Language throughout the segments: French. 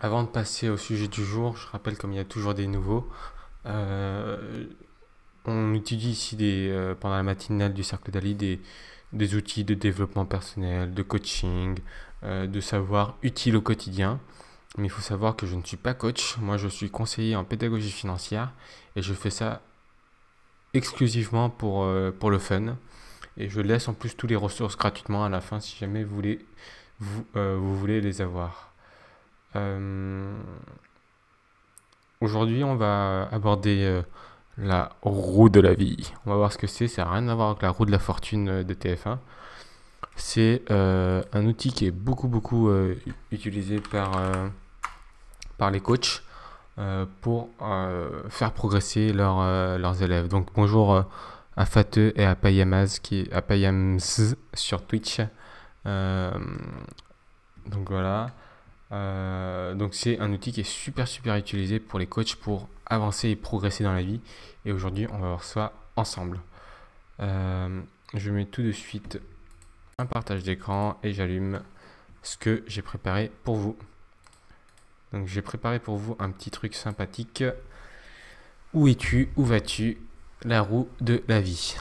Avant de passer au sujet du jour, je rappelle comme il y a toujours des nouveaux, euh, on utilise ici des, euh, pendant la matinale du Cercle d'Ali des, outils de développement personnel, de coaching, euh, de savoir utile au quotidien. Mais il faut savoir que je ne suis pas coach, moi je suis conseiller en pédagogie financière et je fais ça exclusivement pour, pour le fun. Et je laisse en plus tous les ressources gratuitement à la fin si jamais vous, voulez, vous voulez les avoir. Euh, aujourd'hui, on va aborder euh, la roue de la vie. On va voir ce que c'est. Ça n'a rien à voir avec la roue de la fortune euh, de TF1. C'est un outil qui est beaucoup, beaucoup utilisé par, par les coachs pour faire progresser leurs élèves. Donc, bonjour à Fateux et à Payamaz qui à sur Twitch. donc voilà. Euh, donc c'est un outil qui est super super utilisé pour les coachs pour avancer et progresser dans la vie. Et aujourd'hui on va voir ça ensemble. Euh, je mets tout de suite un partage d'écran et j'allume ce que j'ai préparé pour vous. Donc j'ai préparé pour vous un petit truc sympathique. Où es-tu Où vas-tu La roue de la vie.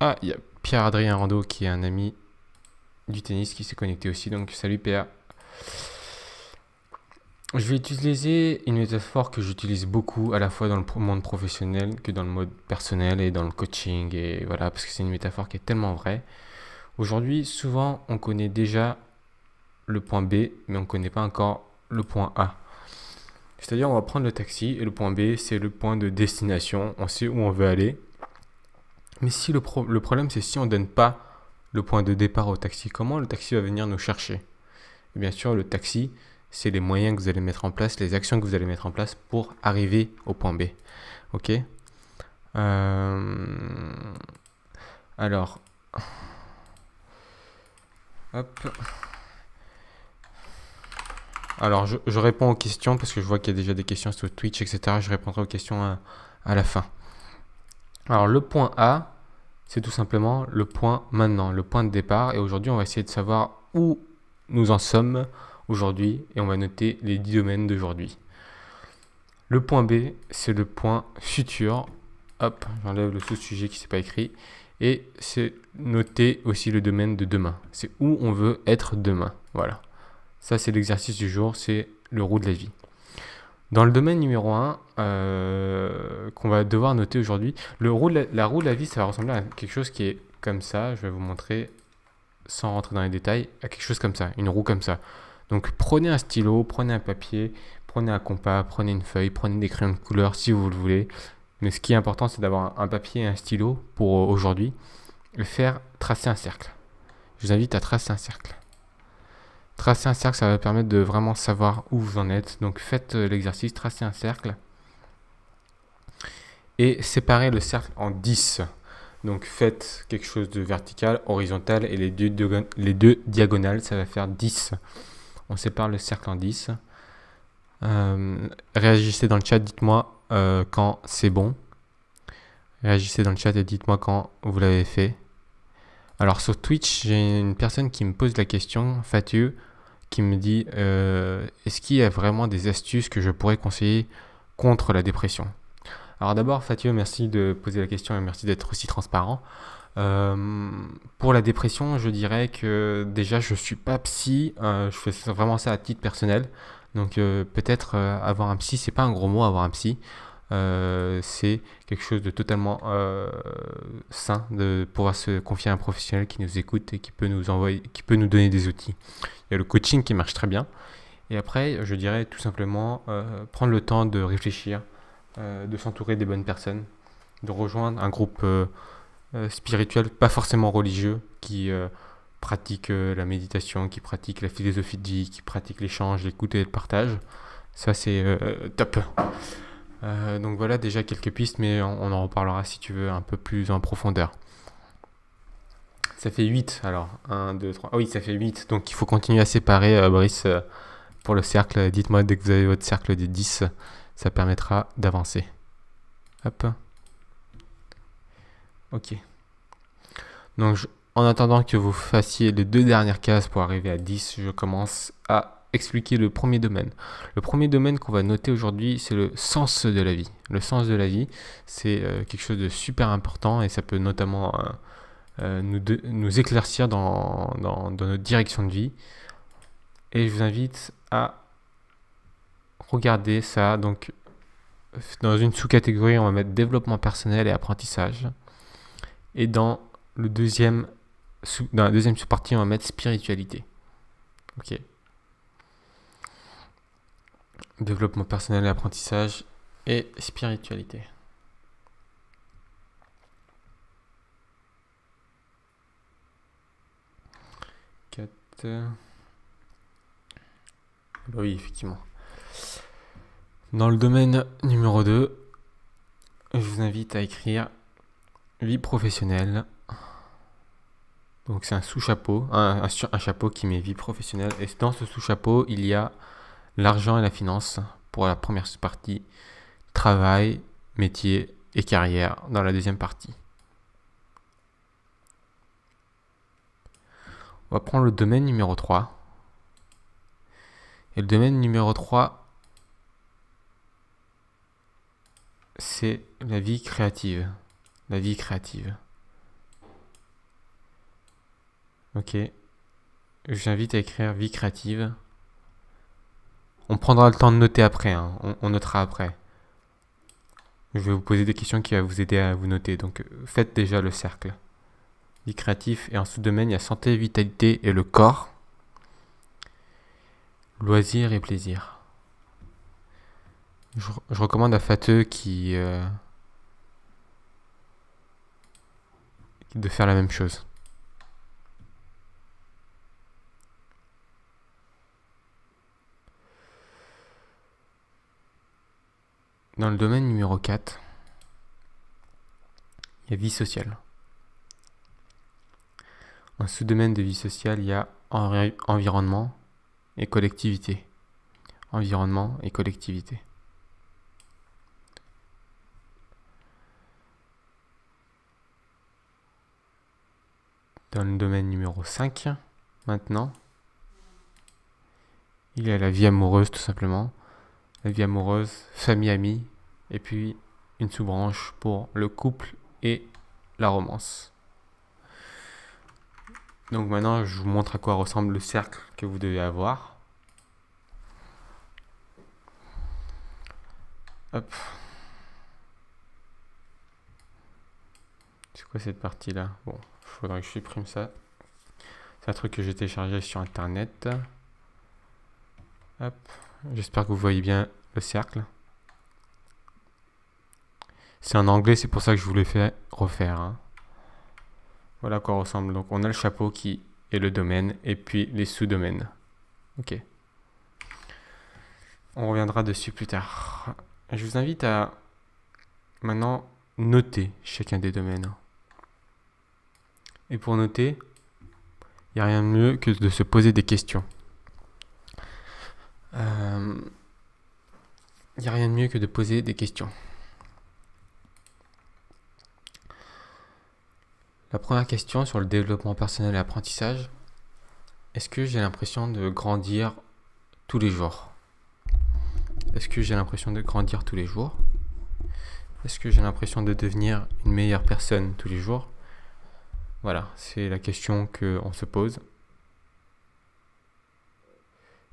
Ah, il y a Pierre-Adrien Rando qui est un ami du tennis qui s'est connecté aussi. Donc salut Pierre. Je vais utiliser une métaphore que j'utilise beaucoup, à la fois dans le monde professionnel que dans le mode personnel et dans le coaching, et voilà, parce que c'est une métaphore qui est tellement vraie. Aujourd'hui, souvent, on connaît déjà le point B, mais on ne connaît pas encore le point A. C'est-à-dire, on va prendre le taxi et le point B, c'est le point de destination, on sait où on veut aller. Mais si le, problème, c'est si on ne donne pas le point de départ au taxi, comment le taxi va venir nous chercher eh Bien sûr, le taxi, c'est les moyens que vous allez mettre en place, les actions que vous allez mettre en place pour arriver au point B. Ok euh, Alors. Hop. Alors, je, réponds aux questions parce que je vois qu'il y a déjà des questions sur Twitch, etc. Je répondrai aux questions à, à la fin. Alors, le point A, c'est tout simplement le point maintenant, le point de départ. Et aujourd'hui, on va essayer de savoir où nous en sommes aujourd'hui et on va noter les 10 domaines d'aujourd'hui. Le point B, c'est le point futur. Hop, j'enlève le sous-sujet qui ne s'est pas écrit. Et c'est noter aussi le domaine de demain. C'est où on veut être demain. Voilà. Ça, c'est l'exercice du jour, c'est le roue de la vie. Dans le domaine numéro 1, euh, qu'on va devoir noter aujourd'hui, la roue de la vie, ça va ressembler à quelque chose qui est comme ça. Je vais vous montrer, sans rentrer dans les détails, à quelque chose comme ça, une roue comme ça. Donc prenez un stylo, prenez un papier, prenez un compas, prenez une feuille, prenez des crayons de couleur si vous le voulez. Mais ce qui est important, c'est d'avoir un papier et un stylo pour euh, aujourd'hui faire tracer un cercle. Je vous invite à tracer un cercle. Tracer un cercle, ça va permettre de vraiment savoir où vous en êtes. Donc faites euh, l'exercice, tracez un cercle et séparez le cercle en 10. Donc faites quelque chose de vertical, horizontal et les deux, les deux diagonales, ça va faire 10. On sépare le cercle en 10. Euh, réagissez dans le chat, dites-moi euh, quand c'est bon. Réagissez dans le chat et dites-moi quand vous l'avez fait. Alors sur Twitch, j'ai une personne qui me pose la question, Fatu, qui me dit euh, est-ce qu'il y a vraiment des astuces que je pourrais conseiller contre la dépression Alors d'abord, Fatu, merci de poser la question et merci d'être aussi transparent. Euh, pour la dépression, je dirais que déjà je suis pas psy, euh, je fais vraiment ça à titre personnel. Donc euh, peut-être avoir un psy, c'est pas un gros mot avoir un psy. c'est quelque chose de totalement sain de pouvoir se confier à un professionnel qui nous écoute et qui peut nous envoyer, qui peut nous donner des outils. Il y a le coaching qui marche très bien. Et après, je dirais tout simplement prendre le temps de réfléchir, de s'entourer des bonnes personnes, de rejoindre un groupe euh, spirituel, pas forcément religieux, qui euh, pratique euh, la méditation, qui pratique la philosophie de vie, qui pratique l'échange, l'écoute et le partage. Ça, c'est top. donc voilà déjà quelques pistes, mais on, en reparlera si tu veux un peu plus en profondeur. Ça fait 8 alors. 1, 2, 3. Ah oui, ça fait 8. Donc il faut continuer à séparer, Brice, pour le cercle. Dites-moi dès que vous avez votre cercle des 10. Ça permettra d'avancer. Hop. Ok. Donc, en attendant que vous fassiez les deux dernières cases pour arriver à 10, je commence à expliquer le premier domaine. Le premier domaine qu'on va noter aujourd'hui, c'est le sens de la vie. Le sens de la vie, c'est euh, quelque chose de super important et ça peut notamment euh, euh, nous, nous, éclaircir dans, dans notre direction de vie. Et je vous invite à regarder ça. Donc, dans une sous-catégorie, on va mettre développement personnel et apprentissage. Et dans, le deuxième, la deuxième sous-partie, on va mettre spiritualité. Ok. Développement personnel et apprentissage et spiritualité. Quatre. Bah oui, effectivement. Dans le domaine numéro 2, je vous invite à écrire Vie professionnelle. Donc c'est un sous-chapeau, un, chapeau qui met vie professionnelle. Et dans ce sous-chapeau, il y a l'argent et la finance pour la première partie, travail, métier et carrière dans la deuxième partie. On va prendre le domaine numéro 3. Et le domaine numéro 3, c'est la vie créative. La vie créative. Ok. J'invite à écrire vie créative. On prendra le temps de noter après. Hein. On, notera après. Je vais vous poser des questions qui vont vous aider à vous noter. Donc faites déjà le cercle. Vie créative. Et en sous-domaine, il y a santé, vitalité et le corps. Loisirs et plaisir. Je, recommande à Fateux qui... Euh, de faire la même chose. Dans le domaine numéro 4, il y a vie sociale. En sous-domaine de vie sociale, il y a environnement et collectivité. Environnement et collectivité. dans le domaine numéro 5 maintenant. Il y a la vie amoureuse tout simplement. La vie amoureuse, famille, amie, et puis une sous-branche pour le couple et la romance. Donc maintenant, je vous montre à quoi ressemble le cercle que vous devez avoir. Hop. C'est quoi cette partie-là Bon, faudrait que je supprime ça. C'est un truc que j'ai téléchargé sur internet. Hop. J'espère que vous voyez bien le cercle. C'est en anglais, c'est pour ça que je voulais faire refaire. Hein. Voilà à quoi ressemble. Donc on a le chapeau qui est le domaine et puis les sous-domaines. Ok. On reviendra dessus plus tard. Je vous invite à maintenant noter chacun des domaines. Et pour noter, il n'y a rien de mieux que de se poser des questions. Euh, il n'y a rien de mieux que de poser des questions. La première question sur le développement personnel et l'apprentissage, est-ce que j'ai l'impression de grandir tous les jours Est-ce que j'ai l'impression de grandir tous les jours Est-ce que j'ai l'impression de devenir une meilleure personne tous les jours voilà, c'est la question qu'on se pose.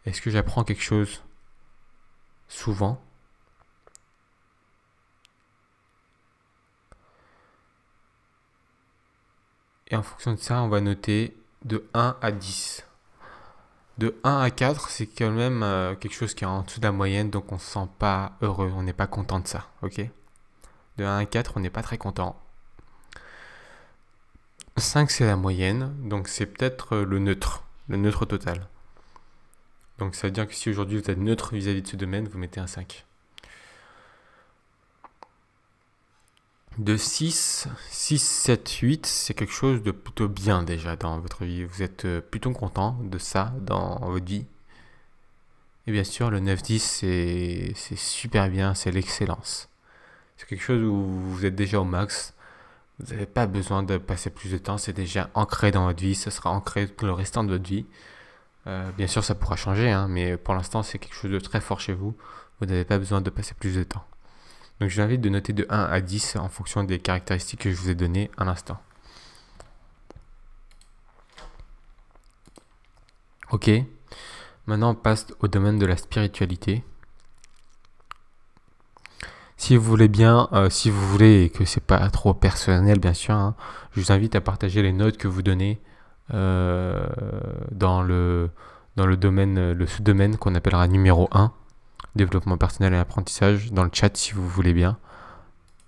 Est-ce que j'apprends quelque chose souvent Et en fonction de ça, on va noter de 1 à 10. De 1 à 4, c'est quand même euh, quelque chose qui est en dessous de la moyenne, donc on ne se sent pas heureux, on n'est pas content de ça, ok De 1 à 4, on n'est pas très content. 5, c'est la moyenne, donc c'est peut-être euh, le neutre, le neutre total. Donc ça veut dire que si aujourd'hui vous êtes neutre vis-à-vis de ce domaine, vous mettez un 5. De 6, 6, 7, 8, c'est quelque chose de plutôt bien déjà dans votre vie. Vous êtes euh, plutôt content de ça dans votre vie. Et bien sûr, le 9-10, c'est super bien, c'est l'excellence. C'est quelque chose où vous êtes déjà au max, vous n'avez pas besoin de passer plus de temps, c'est déjà ancré dans votre vie, ce sera ancré pour le restant de votre vie. Euh, bien sûr, ça pourra changer, hein, mais pour l'instant, c'est quelque chose de très fort chez vous. Vous n'avez pas besoin de passer plus de temps. Donc je vous invite de noter de 1 à 10 en fonction des caractéristiques que je vous ai données à l'instant. Ok, maintenant on passe au domaine de la spiritualité. Si vous voulez bien, euh, si vous voulez et que c'est pas trop personnel, bien sûr, hein, je vous invite à partager les notes que vous donnez euh, dans le dans le domaine, euh, le sous-domaine qu'on appellera numéro 1, développement personnel et apprentissage, dans le chat si vous voulez bien,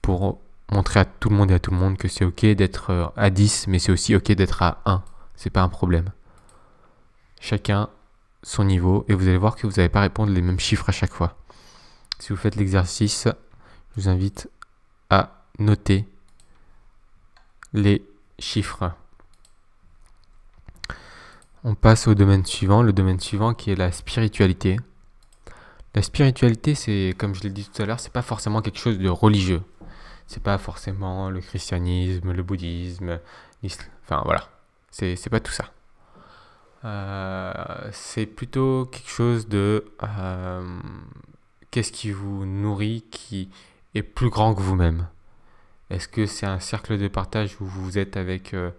pour montrer à tout le monde et à tout le monde que c'est ok d'être à 10, mais c'est aussi ok d'être à 1. C'est pas un problème. Chacun son niveau et vous allez voir que vous n'allez pas répondre les mêmes chiffres à chaque fois. Si vous faites l'exercice, je vous invite à noter les chiffres. On passe au domaine suivant, le domaine suivant qui est la spiritualité. La spiritualité, c'est comme je l'ai dit tout à l'heure, c'est pas forcément quelque chose de religieux. C'est pas forcément le christianisme, le bouddhisme, Enfin voilà, c'est pas tout ça. Euh, c'est plutôt quelque chose de euh, qu'est-ce qui vous nourrit, qui est plus grand que vous-même Est-ce que c'est un cercle de partage où vous êtes avec euh,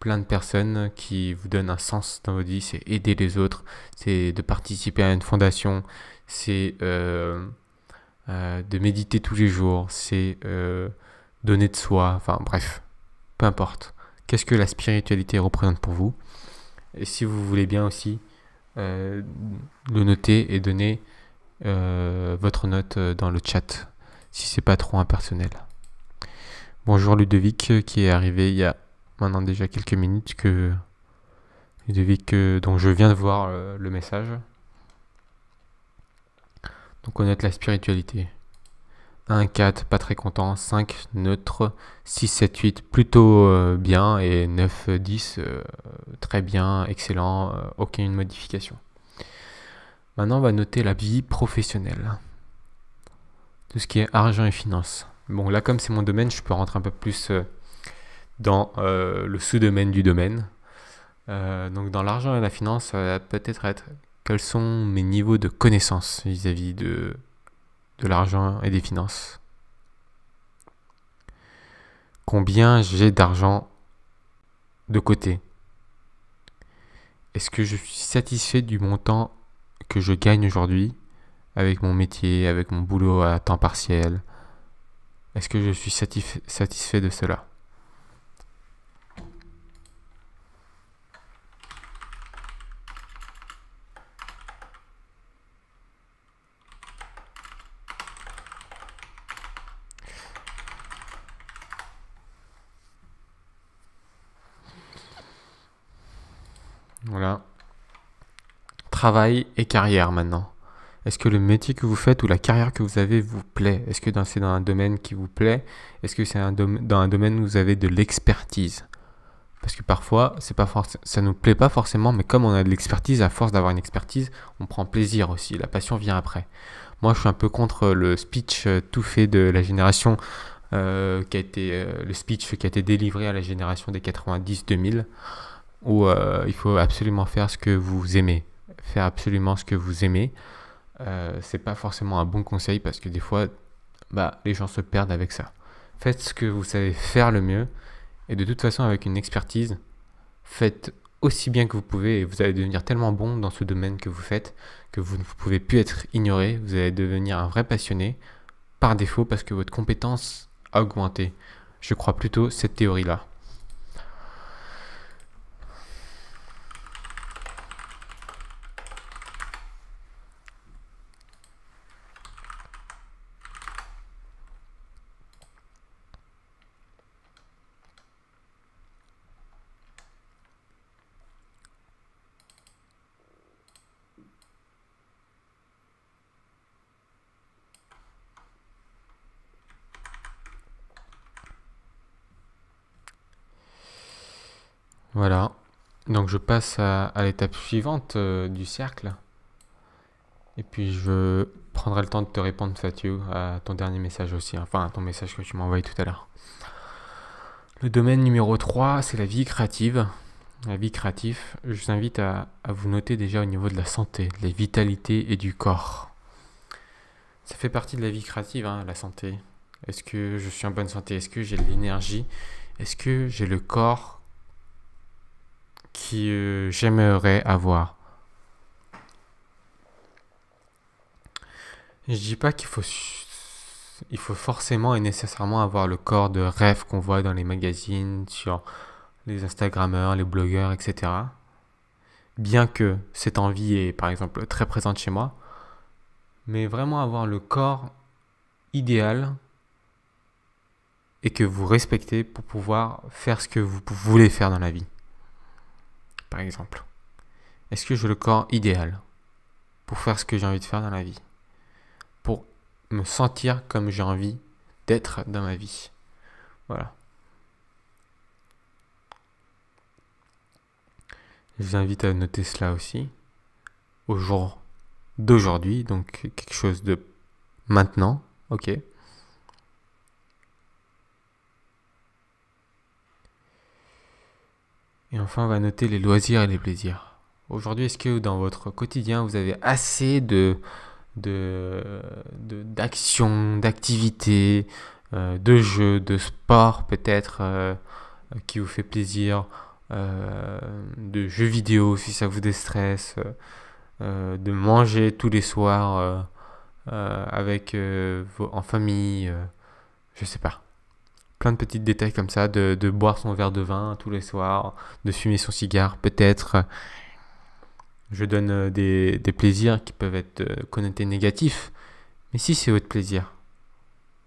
plein de personnes qui vous donnent un sens dans votre vie C'est aider les autres, c'est de participer à une fondation, c'est euh, euh, de méditer tous les jours, c'est donner de soi, enfin bref, peu importe. Qu'est-ce que la spiritualité représente pour vous Et si vous voulez bien aussi le noter et donner votre note dans le chat si c'est pas trop impersonnel. Bonjour Ludovic euh, qui est arrivé il y a maintenant déjà quelques minutes que Ludovic euh, donc je viens de voir euh, le message. Donc note la spiritualité. 1, 4, pas très content, 5, neutre, 6, 7, 8, plutôt bien, et 9, 10, très bien, excellent, aucune modification. Maintenant, on va noter la vie professionnelle ce qui est argent et finance. Bon, là, comme c'est mon domaine, je peux rentrer un peu plus euh, dans euh, le sous-domaine du domaine. Euh, donc, dans l'argent et la finance, peut-être être quels sont mes niveaux de connaissances vis-à-vis de, de l'argent et des finances. Combien j'ai d'argent de côté Est-ce que je suis satisfait du montant que je gagne aujourd'hui avec mon métier, avec mon boulot à temps partiel Est-ce que je suis satisfait de cela Voilà. Travail et carrière maintenant. Est-ce que le métier que vous faites ou la carrière que vous avez vous plaît Est-ce que c'est dans un domaine qui vous plaît Est-ce que c'est dans un domaine où vous avez de l'expertise Parce que parfois, ça ne nous plaît pas forcément, mais comme on a de l'expertise, à force d'avoir une expertise, on prend plaisir aussi. La passion vient après. Moi, je suis un peu contre le speech euh, tout fait de la génération euh, qui a été euh, le speech qui a été délivré à la génération des 90-2000 où il faut absolument faire ce que vous aimez, faire absolument ce que vous aimez. Euh, c'est pas forcément un bon conseil parce que des fois, bah, les gens se perdent avec ça. Faites ce que vous savez faire le mieux et de toute façon, avec une expertise, faites aussi bien que vous pouvez et vous allez devenir tellement bon dans ce domaine que vous faites que vous ne pouvez plus être ignoré. Vous allez devenir un vrai passionné par défaut parce que votre compétence a augmenté. Je crois plutôt cette théorie-là. Voilà. Donc je passe à, l'étape suivante euh, du cercle. Et puis je prendrai le temps de te répondre, Fatou à ton dernier message aussi. Hein. Enfin, à ton message que tu m'as envoyé tout à l'heure. Le domaine numéro 3, c'est la vie créative. La vie créative, je vous invite à, vous noter déjà au niveau de la santé, de la vitalité et du corps. Ça fait partie de la vie créative, hein, la santé. Est-ce que je suis en bonne santé Est-ce que j'ai de l'énergie Est-ce que j'ai le corps qui euh, j'aimerais avoir. Je dis pas qu'il faut, il faut forcément et nécessairement avoir le corps de rêve qu'on voit dans les magazines, sur les Instagrammeurs, les blogueurs, etc. Bien que cette envie est par exemple très présente chez moi, mais vraiment avoir le corps idéal et que vous respectez pour pouvoir faire ce que vous voulez faire dans la vie par exemple. Est-ce que j'ai le corps idéal pour faire ce que j'ai envie de faire dans la vie Pour me sentir comme j'ai envie d'être dans ma vie. Voilà. Je vous invite à noter cela aussi au jour d'aujourd'hui, donc quelque chose de maintenant, ok Et enfin, on va noter les loisirs et les plaisirs. Aujourd'hui, est-ce que dans votre quotidien, vous avez assez de d'actions, d'activités, euh, de, jeux, de sport peut-être euh, qui vous fait plaisir, euh, de jeux vidéo si ça vous déstresse, de manger tous les soirs avec en famille, je sais pas plein de petits détails comme ça, de, boire son verre de vin tous les soirs, de fumer son cigare peut-être. Je donne euh, des, plaisirs qui peuvent être euh, connotés négatifs, mais si c'est votre plaisir,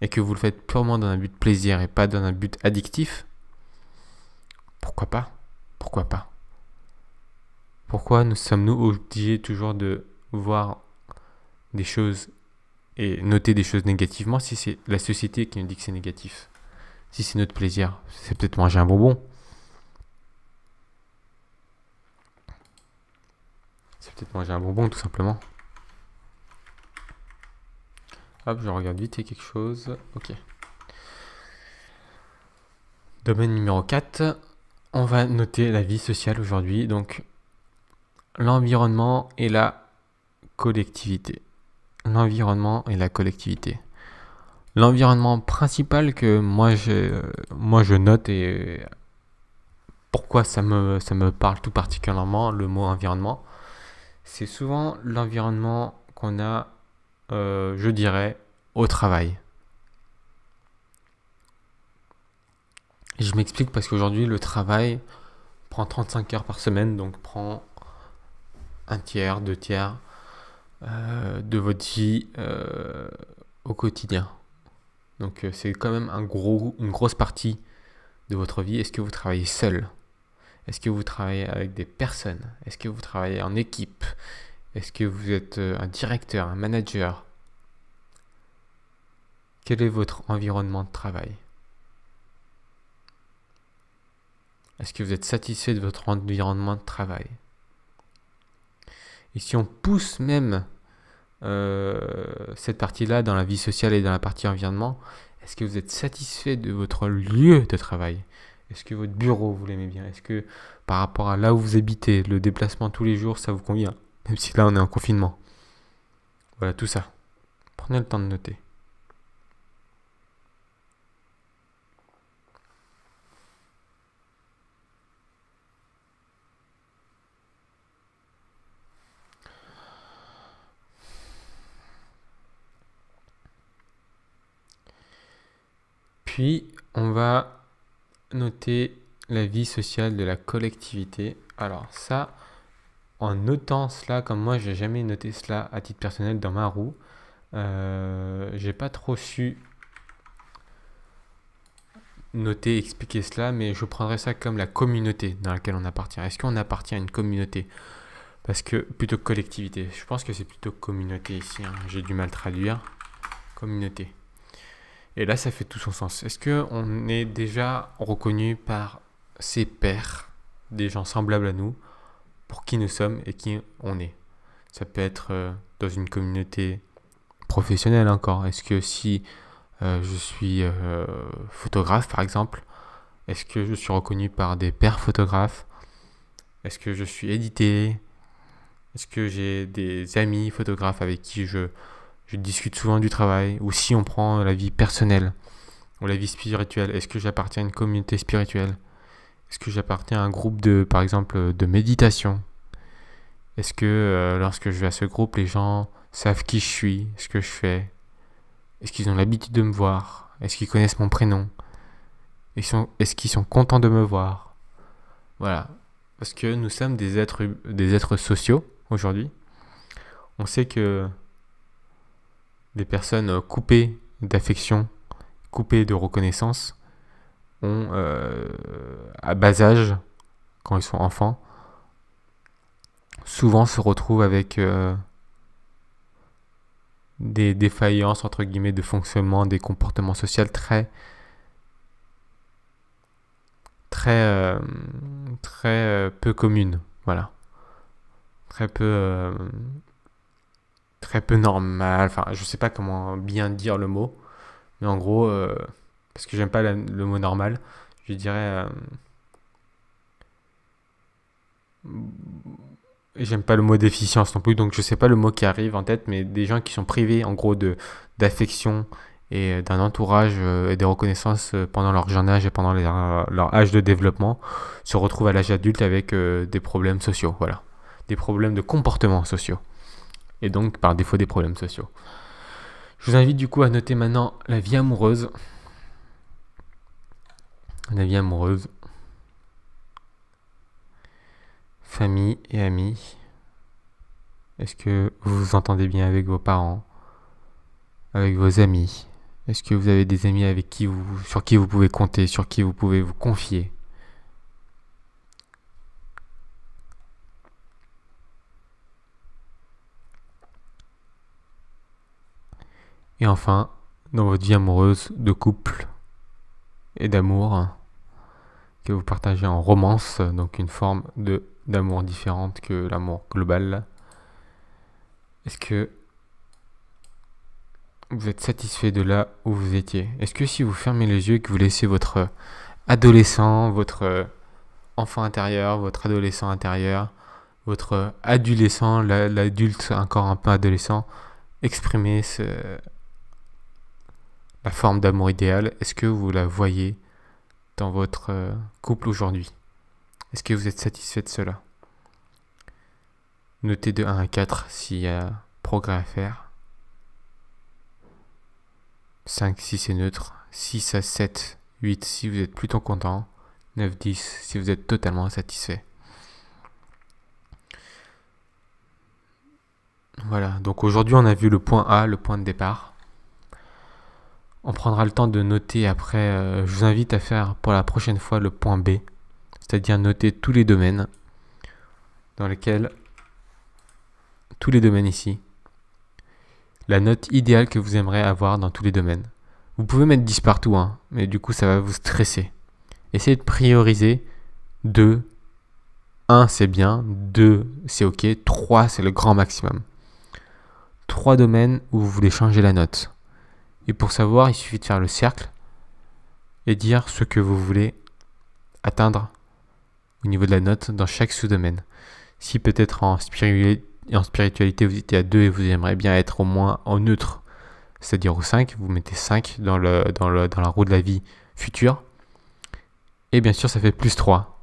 et que vous le faites purement dans un but de plaisir et pas dans un but addictif, pourquoi pas Pourquoi pas Pourquoi nous sommes-nous obligés toujours de voir des choses et noter des choses négativement si c'est la société qui nous dit que c'est négatif si c'est notre plaisir, c'est peut-être manger un bonbon. C'est peut-être manger un bonbon, tout simplement. Hop, je regarde vite et quelque chose. Ok. Domaine numéro 4. On va noter la vie sociale aujourd'hui. Donc, l'environnement et la collectivité. L'environnement et la collectivité. L'environnement principal que moi je, moi je note et pourquoi ça me, ça me parle tout particulièrement, le mot environnement, c'est souvent l'environnement qu'on a, euh, je dirais, au travail. Je m'explique parce qu'aujourd'hui, le travail prend 35 heures par semaine, donc prend un tiers, deux tiers euh, de votre vie euh, au quotidien. Donc euh, c'est quand même un gros, une grosse partie de votre vie. Est-ce que vous travaillez seul Est-ce que vous travaillez avec des personnes Est-ce que vous travaillez en équipe Est-ce que vous êtes euh, un directeur, un manager Quel est votre environnement de travail Est-ce que vous êtes satisfait de votre environnement de travail Et si on pousse même euh, cette partie-là dans la vie sociale et dans la partie environnement Est-ce que vous êtes satisfait de votre lieu de travail Est-ce que votre bureau, vous l'aimez bien Est-ce que par rapport à là où vous habitez, le déplacement tous les jours, ça vous convient Même si là, on est en confinement. Voilà, tout ça. Prenez le temps de noter. on va noter la vie sociale de la collectivité. Alors ça, en notant cela, comme moi, j'ai jamais noté cela à titre personnel dans ma roue, euh, j'ai pas trop su noter, expliquer cela, mais je prendrais ça comme la communauté dans laquelle on appartient. Est-ce qu'on appartient à une communauté Parce que plutôt collectivité, je pense que c'est plutôt communauté ici. Hein. J'ai du mal traduire. Communauté. Et là, ça fait tout son sens. Est-ce qu'on est déjà reconnu par ses pairs, des gens semblables à nous, pour qui nous sommes et qui on est Ça peut être euh, dans une communauté professionnelle encore. Est-ce que si euh, je suis euh, photographe, par exemple, est-ce que je suis reconnu par des pairs photographes Est-ce que je suis édité Est-ce que j'ai des amis photographes avec qui je je discute souvent du travail, ou si on prend la vie personnelle ou la vie spirituelle, est-ce que j'appartiens à une communauté spirituelle Est-ce que j'appartiens à un groupe de, par exemple, de méditation Est-ce que euh, lorsque je vais à ce groupe, les gens savent qui je suis, ce que je fais Est-ce qu'ils ont l'habitude de me voir Est-ce qu'ils connaissent mon prénom Est-ce qu'ils sont contents de me voir Voilà. Parce que nous sommes des êtres, des êtres sociaux aujourd'hui. On sait que des personnes euh, coupées d'affection, coupées de reconnaissance, ont euh, à bas âge, quand ils sont enfants, souvent se retrouvent avec euh, des défaillances entre guillemets de fonctionnement, des comportements sociaux très très très peu communes, voilà, très peu très peu normal. Enfin, je sais pas comment bien dire le mot, mais en gros, euh, parce que j'aime pas le mot normal, je dirais. Euh, j'aime pas le mot déficience non plus, donc je sais pas le mot qui arrive en tête, mais des gens qui sont privés en gros de d'affection et euh, d'un entourage et des reconnaissances pendant leur jeune âge et pendant leur âge de développement se retrouvent à l'âge adulte avec des problèmes sociaux, voilà, des problèmes de comportement sociaux et donc par défaut des problèmes sociaux. Je vous invite du coup à noter maintenant la vie amoureuse. La vie amoureuse. Famille et amis. Est-ce que vous vous entendez bien avec vos parents Avec vos amis Est-ce que vous avez des amis avec qui vous, sur qui vous pouvez compter, sur qui vous pouvez vous confier Et enfin, dans votre vie amoureuse, de couple et d'amour, que vous partagez en romance, donc une forme de d'amour différente que l'amour global. Est-ce que vous êtes satisfait de là où vous étiez Est-ce que si vous fermez les yeux et que vous laissez votre adolescent, votre enfant intérieur, votre adolescent intérieur, votre adolescent, l'adulte encore un peu adolescent, exprimer ce, la forme d'amour idéal, est-ce que vous la voyez dans votre euh, couple aujourd'hui Est-ce que vous êtes satisfait de cela Notez de 1 à 4 s'il y a progrès à faire. 5 6 c'est neutre. 6 à 7, 8 si vous êtes plutôt content. 9, 10 si vous êtes totalement insatisfait. Voilà, donc aujourd'hui on a vu le point A, le point de départ. On prendra le temps de noter après. Euh, je vous invite à faire pour la prochaine fois le point B, c'est-à-dire noter tous les domaines dans lesquels tous les domaines ici. La note idéale que vous aimeriez avoir dans tous les domaines. Vous pouvez mettre 10 partout, hein, mais du coup ça va vous stresser. Essayez de prioriser 2, 1 c'est bien, 2 c'est ok, 3 c'est le grand maximum. 3 domaines où vous voulez changer la note. Et pour savoir, il suffit de faire le cercle et dire ce que vous voulez atteindre au niveau de la note dans chaque sous-domaine. Si peut-être en, spiritualité vous étiez à 2 et vous aimeriez bien être au moins en neutre, c'est-à-dire au 5, vous mettez 5 dans, la roue de la vie future. Et bien sûr, ça fait plus 3.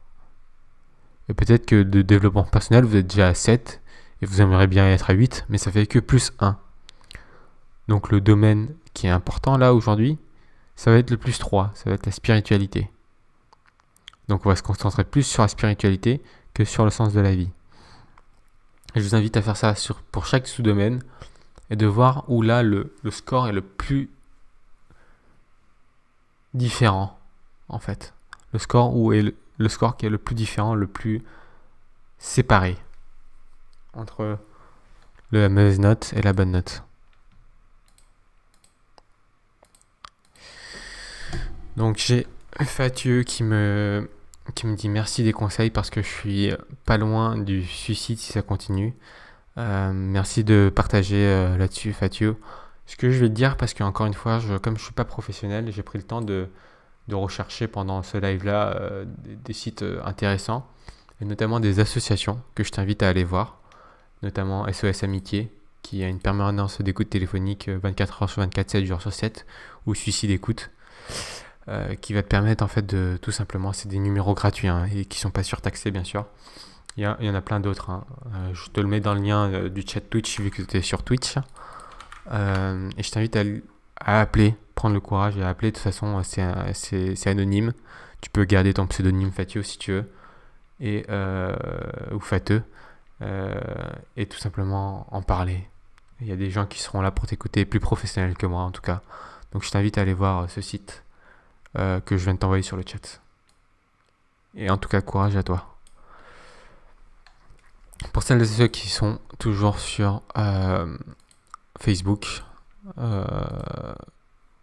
Et peut-être que de développement personnel, vous êtes déjà à 7 et vous aimeriez bien être à 8, mais ça fait que plus 1. Donc le domaine qui est important là aujourd'hui, ça va être le plus 3, ça va être la spiritualité. Donc on va se concentrer plus sur la spiritualité que sur le sens de la vie. je vous invite à faire ça sur, pour chaque sous-domaine et de voir où là le, le, score est le plus différent en fait. Le score où est le, score qui est le plus différent, le plus séparé entre la mauvaise note et la bonne note. Donc j'ai Fatio qui me, qui me dit merci des conseils parce que je suis pas loin du suicide si ça continue. Euh, merci de partager euh, là-dessus, Fatio. Ce que je vais te dire, parce qu'encore une fois, comme je ne suis pas professionnel, j'ai pris le temps de, rechercher pendant ce live-là euh, des, sites intéressants, et notamment des associations que je t'invite à aller voir, notamment SOS Amitié, qui a une permanence d'écoute téléphonique 24 h sur 24, 7 jours sur 7, ou Suicide Écoute. Euh, qui va te permettre en fait de tout simplement, c'est des numéros gratuits hein, et qui sont pas surtaxés bien sûr. Il y, en a plein d'autres. Hein. Euh, je te le mets dans le lien euh, du chat Twitch vu que tu es sur Twitch. et je t'invite à, appeler, prendre le courage et à appeler. De toute façon, c'est anonyme. Tu peux garder ton pseudonyme Fatio si tu veux. Et, ou Fateux. et tout simplement en parler. Il y a des gens qui seront là pour t'écouter, plus professionnels que moi en tout cas. Donc je t'invite à aller voir ce site euh, que je viens de t'envoyer sur le chat. Et en tout cas, courage à toi. Pour celles et ceux qui sont toujours sur euh, Facebook, euh,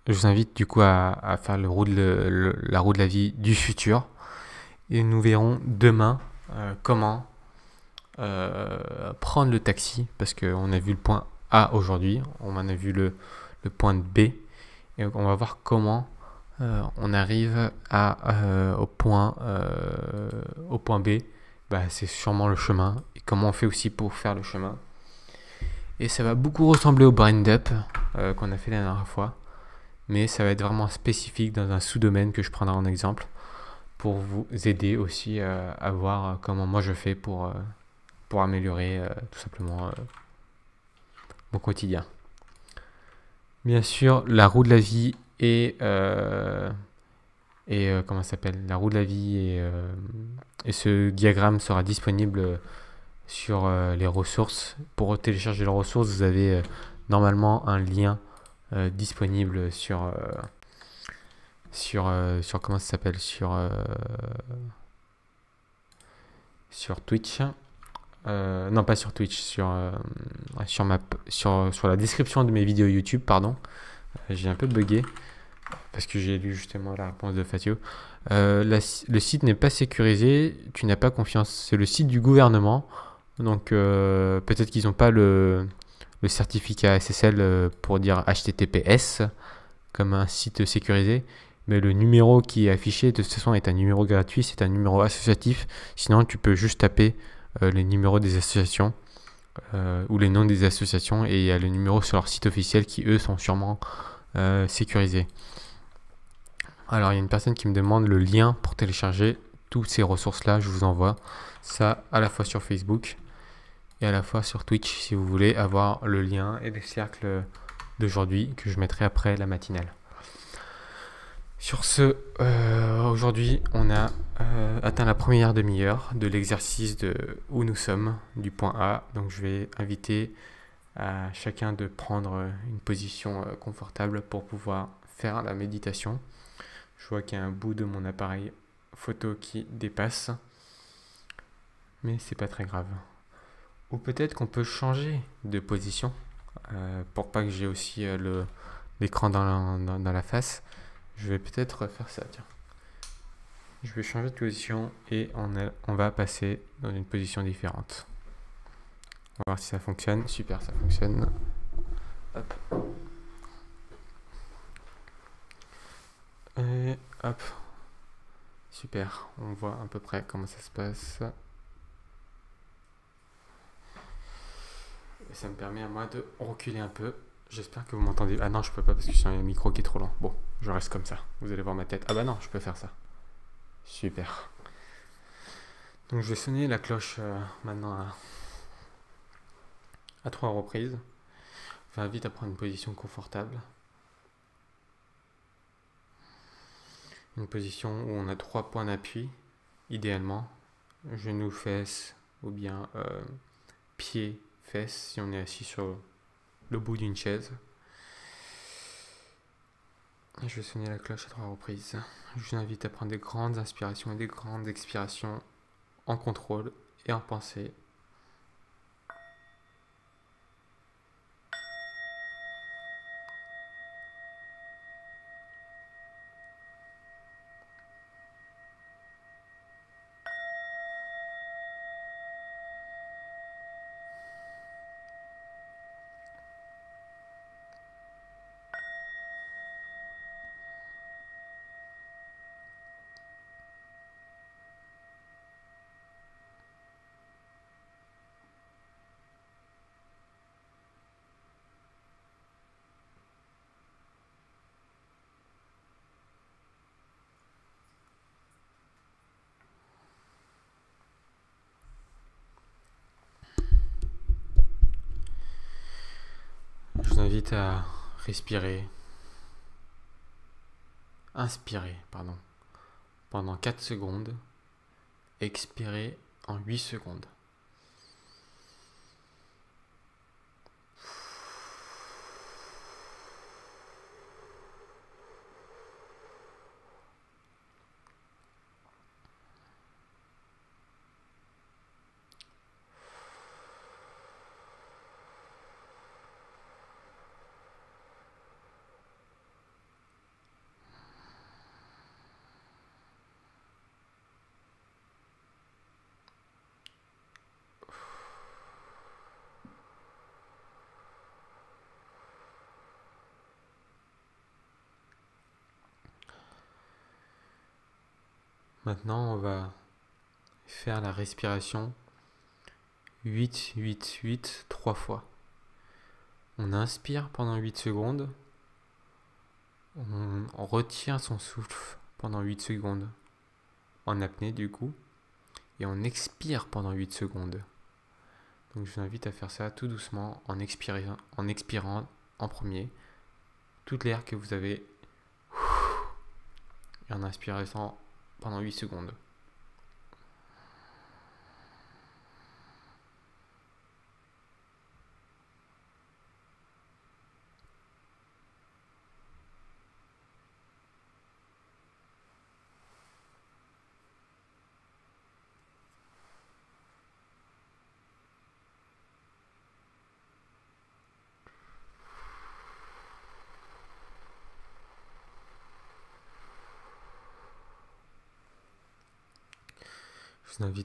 je vous invite du coup à, faire le roue de la roue de la vie du futur. Et nous verrons demain comment prendre le taxi parce qu'on a vu le point A aujourd'hui, on en a vu le, le, point B et on va voir comment euh, on arrive à, euh, euh, au, point, B, bah, c'est sûrement le chemin. Et comment on fait aussi pour faire le chemin Et ça va beaucoup ressembler au brand up qu'on a fait la dernière fois. Mais ça va être vraiment spécifique dans un sous-domaine que je prendrai en exemple pour vous aider aussi à voir comment moi je fais pour, pour améliorer tout simplement mon quotidien. Bien sûr, la roue de la vie et, euh, et euh, comment s'appelle la roue de la vie et, euh, ce diagramme sera disponible sur euh, les ressources. Pour télécharger les ressources, vous avez normalement un lien disponible sur sur sur comment ça s'appelle sur sur Twitch. non pas sur Twitch, sur, sur, ma, sur, sur, la description de mes vidéos YouTube, pardon j'ai un peu bugué parce que j'ai lu justement la réponse de Fatio. Euh, le site n'est pas sécurisé, tu n'as pas confiance. C'est le site du gouvernement, donc euh, peut-être qu'ils n'ont pas le, certificat SSL euh, pour dire HTTPS comme un site sécurisé, mais le numéro qui est affiché de toute façon est un numéro gratuit, c'est un numéro associatif. Sinon, tu peux juste taper les numéros des associations. ou les noms des associations et il y a le numéro sur leur site officiel qui eux sont sûrement euh, sécurisé. Alors, il y a une personne qui me demande le lien pour télécharger toutes ces ressources-là. Je vous envoie ça à la fois sur Facebook et à la fois sur Twitch si vous voulez avoir le lien et le cercle d'aujourd'hui que je mettrai après la matinale. Sur ce, euh, aujourd'hui, on a euh, atteint la première demi-heure de l'exercice de où nous sommes, du point A. Donc, je vais inviter à chacun de prendre euh, une position euh, confortable pour pouvoir faire la méditation. Je vois qu'il y a un bout de mon appareil photo qui dépasse, mais c'est pas très grave. Ou peut-être qu'on peut changer de position euh, pour pas que j'ai aussi l'écran dans, la face. Je vais peut-être faire ça. Tiens. Je vais changer de position et on va passer dans une position différente. On va voir si ça fonctionne. Super, ça fonctionne. Hop. Et hop. Super, on voit à peu près comment ça se passe. Et ça me permet à moi de reculer un peu. J'espère que vous m'entendez. Ah non, je peux pas parce que j'ai un micro qui est trop lent. Bon, je reste comme ça. Vous allez voir ma tête. Ah bah non, je peux faire ça. Super. Donc je vais sonner la cloche euh, maintenant à à trois reprises. Va invite à prendre une position confortable. Une position où on a trois points d'appui, idéalement. Genoux, fesses, ou bien euh, pied, pieds, fesses, si on est assis sur le bout d'une chaise. Je vais sonner la cloche à trois reprises. Je vous invite à prendre des grandes inspirations et des grandes expirations en contrôle et en pensée à respirer, inspirer, pardon, pendant 4 secondes, expirer en 8 secondes. Maintenant, on va faire la respiration 8, 8, 8, 3 fois. On inspire pendant 8 secondes. On retient son souffle pendant 8 secondes. En apnée du coup. Et on expire pendant 8 secondes. Donc je vous invite à faire ça tout doucement en expirant en, expirant en premier toute l'air que vous avez. Et en inspirant pendant 8 secondes.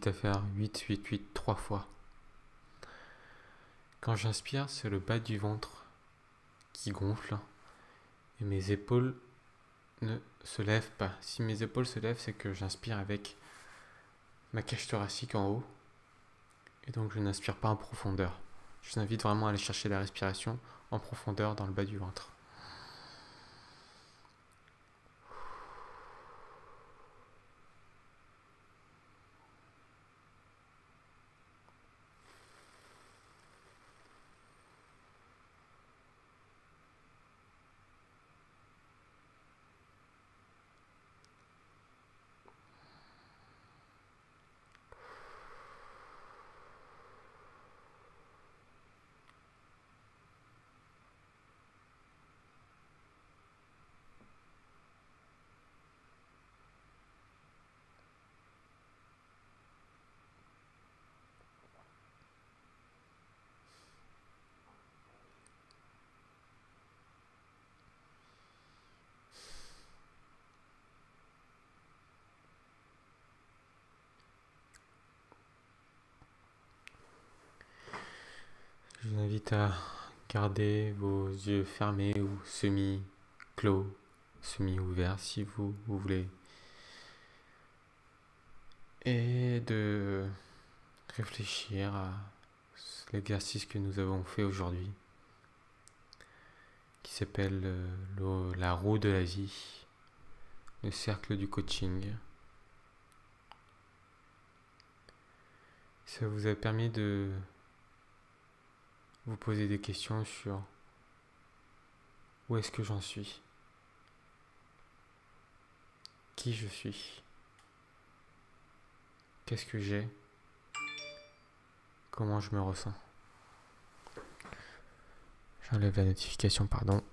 à faire 8, 8, 8 trois fois. Quand j'inspire, c'est le bas du ventre qui gonfle et mes épaules ne se lèvent pas. Si mes épaules se lèvent, c'est que j'inspire avec ma cage thoracique en haut et donc je n'inspire pas en profondeur. Je vous invite vraiment à aller chercher la respiration en profondeur dans le bas du ventre. à garder vos yeux fermés ou semi-clos, semi-ouverts si vous, voulez. Et de réfléchir à l'exercice que nous avons fait aujourd'hui, qui s'appelle euh, la roue de la vie, le cercle du coaching. Ça vous a permis de vous poser des questions sur où est-ce que j'en suis, qui je suis, qu'est-ce que j'ai, comment je me ressens. J'enlève la notification, pardon.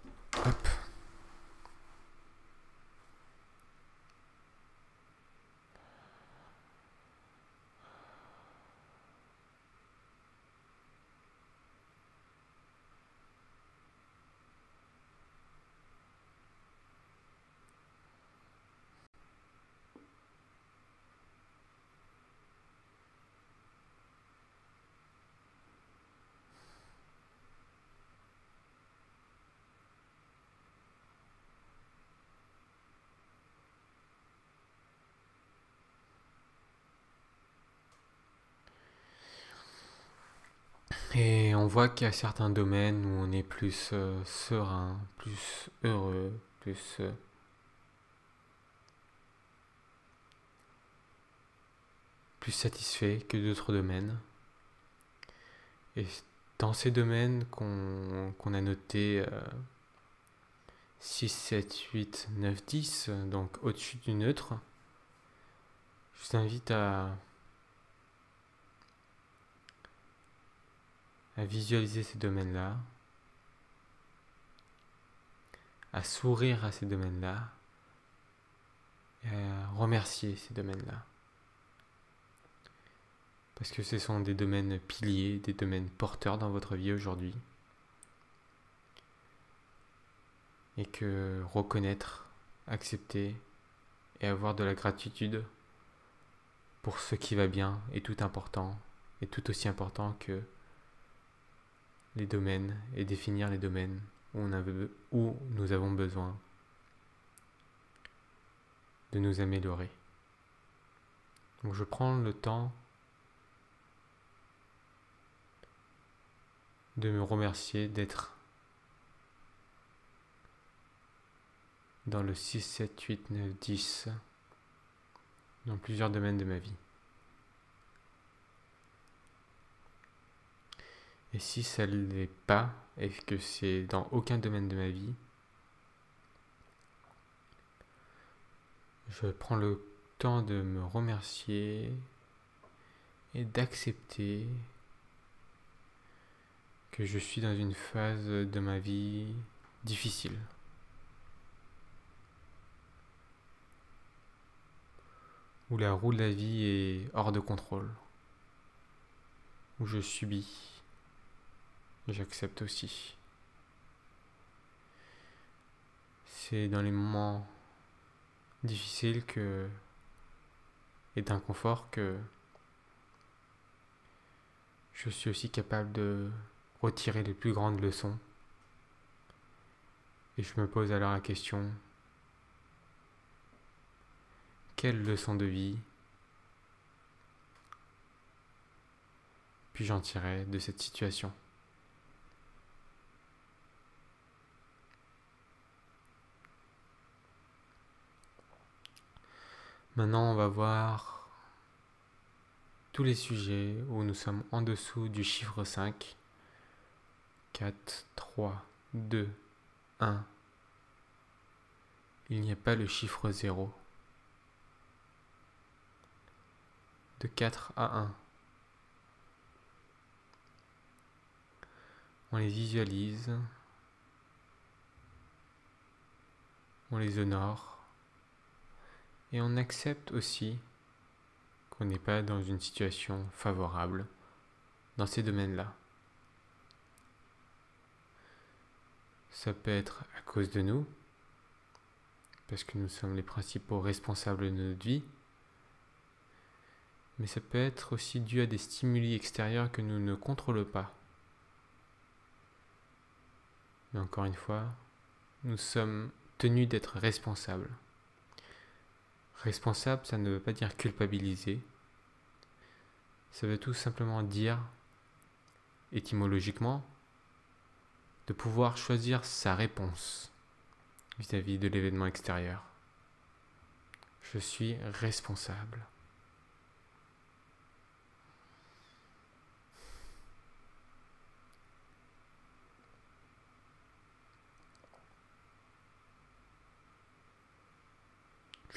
voit qu'il y a certains domaines où on est plus euh, serein, plus heureux, plus... Euh, plus satisfait que d'autres domaines. Et dans ces domaines qu'on a notés 6, 7, 8, 9, 10, donc au-dessus du neutre, je vous invite à à visualiser ces domaines-là, à sourire à ces domaines-là, et à remercier ces domaines-là. Parce que ce sont des domaines piliers, des domaines porteurs dans votre vie aujourd'hui. Et que reconnaître, accepter et avoir de la gratitude pour ce qui va bien est tout important, est tout aussi important que les domaines et définir les domaines où, on avait, où nous avons besoin de nous améliorer. Donc je prends le temps de me remercier d'être dans le 6, 7, 8, 9, 10 dans plusieurs domaines de ma vie. Et si ça ne l'est pas, et que c'est dans aucun domaine de ma vie, je prends le temps de me remercier et d'accepter que je suis dans une phase de ma vie difficile. où la roue de la vie est hors de contrôle, où je subis j'accepte aussi. C'est dans les moments difficiles que et d'inconfort que je suis aussi capable de retirer les plus grandes leçons. Et je me pose alors la question, quelle leçon de vie puis-je en tirer de cette situation Maintenant, on va voir tous les sujets où nous sommes en dessous du chiffre 5. 4, 3, 2, 1. Il n'y a pas le chiffre 0. De 4 à 1. On les visualise. On les honore. Et on accepte aussi qu'on n'est pas dans une situation favorable dans ces domaines-là. Ça peut être à cause de nous, parce que nous sommes les principaux responsables de notre vie, mais ça peut être aussi dû à des stimuli extérieurs que nous ne contrôlons pas. Mais encore une fois, nous sommes tenus d'être responsables. Responsable, ça ne veut pas dire culpabiliser. Ça veut tout simplement dire, étymologiquement, de pouvoir choisir sa réponse vis-à-vis -vis de l'événement extérieur. Je suis responsable.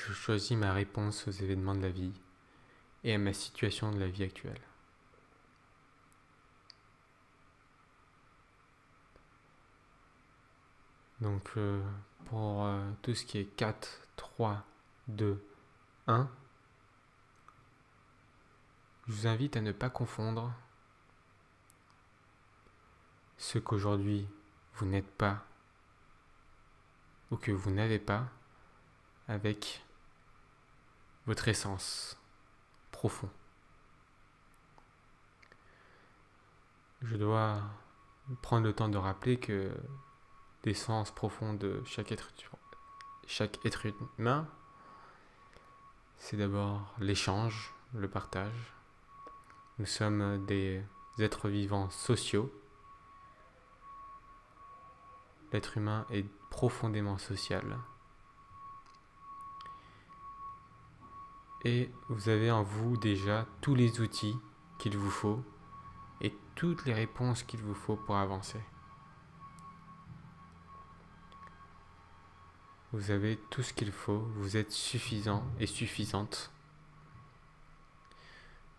je choisis ma réponse aux événements de la vie et à ma situation de la vie actuelle. Donc euh, pour euh, tout ce qui est 4, 3, 2, 1, je vous invite à ne pas confondre ce qu'aujourd'hui vous n'êtes pas ou que vous n'avez pas avec votre essence profond. Je dois prendre le temps de rappeler que l'essence profonde de chaque être, chaque être humain, c'est d'abord l'échange, le partage. Nous sommes des êtres vivants sociaux. L'être humain est profondément social. et vous avez en vous déjà tous les outils qu'il vous faut et toutes les réponses qu'il vous faut pour avancer. Vous avez tout ce qu'il faut, vous êtes suffisant et suffisante.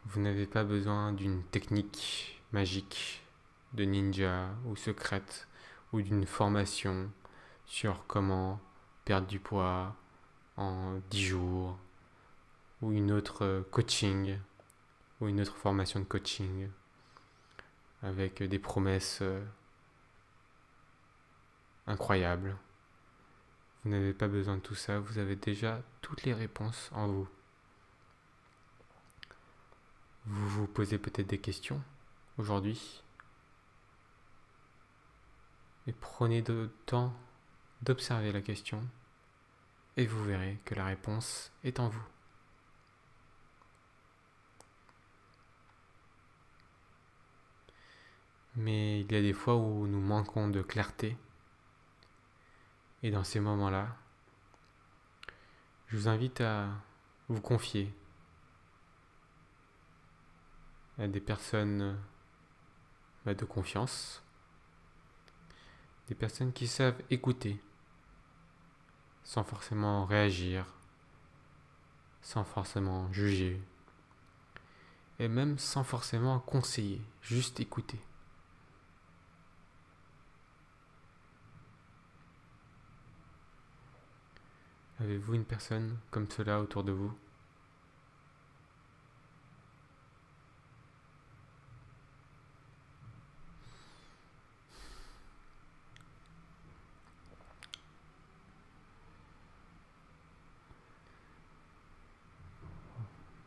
Vous n'avez pas besoin d'une technique magique de ninja ou secrète ou d'une formation sur comment perdre du poids en 10 jours, ou une autre euh, coaching ou une autre formation de coaching avec des promesses euh, incroyables. Vous n'avez pas besoin de tout ça, vous avez déjà toutes les réponses en vous. Vous vous posez peut-être des questions aujourd'hui. Et prenez le temps d'observer la question et vous verrez que la réponse est en vous. mais il y a des fois où nous manquons de clarté. Et dans ces moments-là, je vous invite à vous confier à des personnes bah, de confiance, des personnes qui savent écouter sans forcément réagir, sans forcément juger, et même sans forcément conseiller, juste écouter. Avez-vous une personne comme cela autour de vous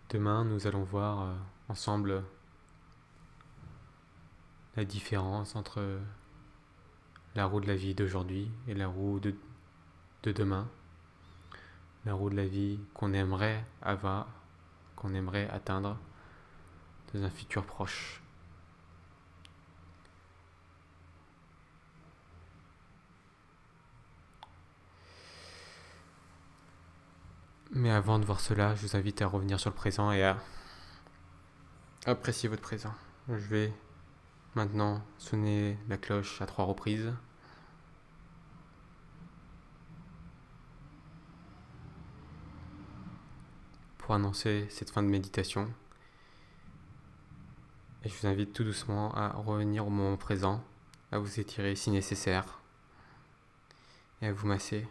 Demain, nous allons voir euh, ensemble la différence entre la roue de la vie d'aujourd'hui et la roue de, demain la roue de la vie qu'on aimerait avoir, qu'on aimerait atteindre dans un futur proche. Mais avant de voir cela, je vous invite à revenir sur le présent et à apprécier votre présent. Je vais maintenant sonner la cloche à trois reprises. pour annoncer cette fin de méditation. Et je vous invite tout doucement à revenir au moment présent, à vous étirer si nécessaire, et à vous masser,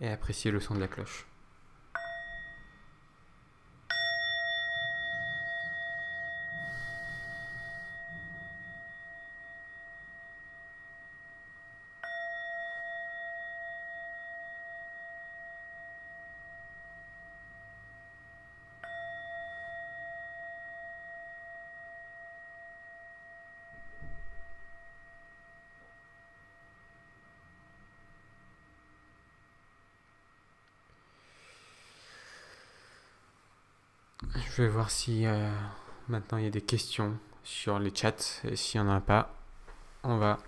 et à apprécier le son de la cloche. Je vais voir si euh, maintenant il y a des questions sur les chats. Et s'il n'y en a pas, on va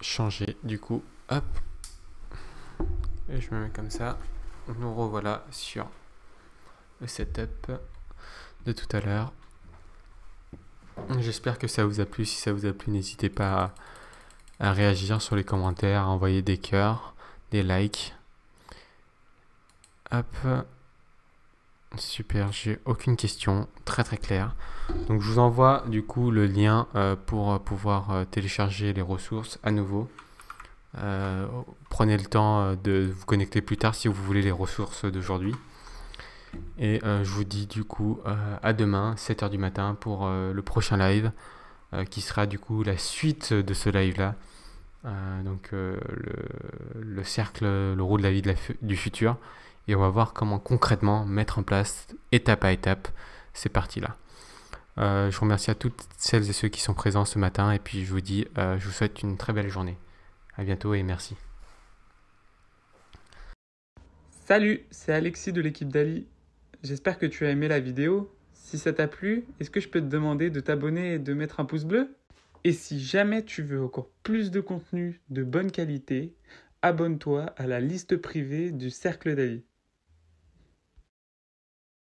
changer du coup. Hop. Et je me mets comme ça. Nous revoilà sur le setup de tout à l'heure. J'espère que ça vous a plu. Si ça vous a plu, n'hésitez pas à, réagir sur les commentaires, à envoyer des cœurs, des likes. Hop. Super, j'ai aucune question, très très clair. Donc je vous envoie du coup le lien euh, pour euh, pouvoir euh, télécharger les ressources à nouveau. prenez le temps de vous connecter plus tard si vous voulez les ressources d'aujourd'hui. Et je vous dis du coup à demain, 7h du matin, pour le prochain live, qui sera du coup la suite de ce live-là. donc le, cercle, le roue de la vie du futur et on va voir comment concrètement mettre en place étape à étape ces parties-là. Euh, je vous remercie à toutes celles et ceux qui sont présents ce matin et puis je vous dis, euh, je vous souhaite une très belle journée. A bientôt et merci. Salut, c'est Alexis de l'équipe d'Ali. J'espère que tu as aimé la vidéo. Si ça t'a plu, est-ce que je peux te demander de t'abonner et de mettre un pouce bleu Et si jamais tu veux encore plus de contenu de bonne qualité, abonne-toi à la liste privée du Cercle d'Ali.